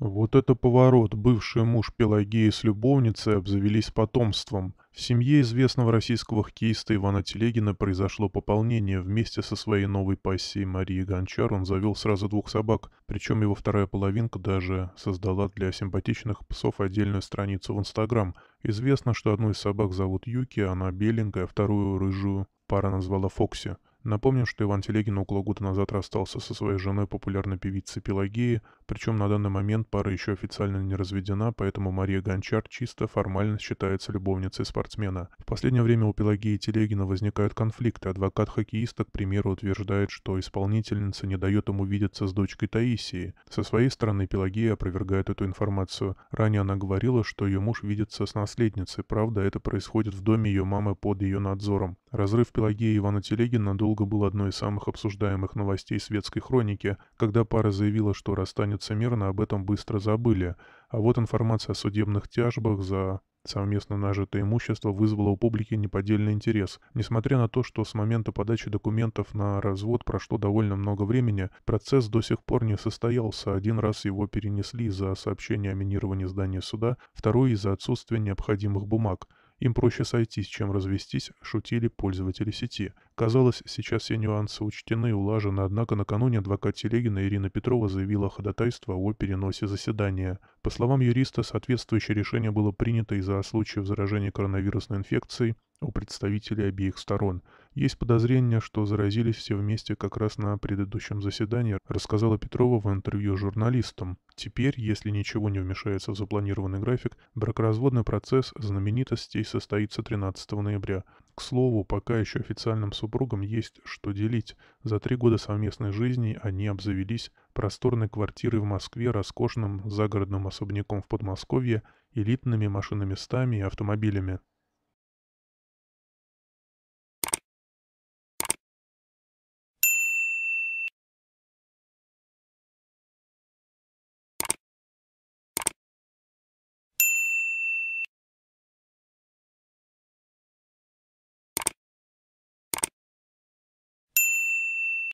Вот это поворот. Бывший муж Пелагеи с любовницей обзавелись потомством. В семье известного российского хоккеиста Ивана Телегина произошло пополнение. Вместе со своей новой пассией Марии Гончар он завел сразу двух собак. Причем его вторая половинка даже создала для симпатичных псов отдельную страницу в Инстаграм. Известно, что одну из собак зовут Юки, а она беленькая, а вторую рыжую пара назвала Фокси. Напомним, что Иван Телегин около года назад расстался со своей женой популярной певицей Пелагеи, причем на данный момент пара еще официально не разведена, поэтому Мария Гончар чисто формально считается любовницей спортсмена. В последнее время у Пелагеи и Телегина возникают конфликты. Адвокат хоккеиста, к примеру, утверждает, что исполнительница не дает ему видеться с дочкой Таисии. Со своей стороны Пелагея опровергает эту информацию. Ранее она говорила, что ее муж видится с наследницей, правда, это происходит в доме ее мамы под ее надзором. Разрыв Пелагеи Ивана Телегина долго был одной из самых обсуждаемых новостей светской хроники. Когда пара заявила, что расстанется мирно, об этом быстро забыли. А вот информация о судебных тяжбах за совместно нажитое имущество вызвала у публики неподдельный интерес. Несмотря на то, что с момента подачи документов на развод прошло довольно много времени, процесс до сих пор не состоялся. Один раз его перенесли из за сообщения о минировании здания суда, второй из-за отсутствия необходимых бумаг – им проще сойтись, чем развестись, шутили пользователи сети. Казалось, сейчас все нюансы учтены и улажены, однако накануне адвокат Телегина Ирина Петрова заявила о ходатайство о переносе заседания. По словам юриста, соответствующее решение было принято из-за случая заражения коронавирусной инфекцией у представителей обеих сторон – есть подозрение, что заразились все вместе как раз на предыдущем заседании, рассказала Петрова в интервью журналистам. Теперь, если ничего не вмешается в запланированный график, бракоразводный процесс знаменитостей состоится 13 ноября. К слову, пока еще официальным супругам есть что делить. За три года совместной жизни они обзавелись просторной квартирой в Москве, роскошным загородным особняком в Подмосковье, элитными машиноместами и автомобилями.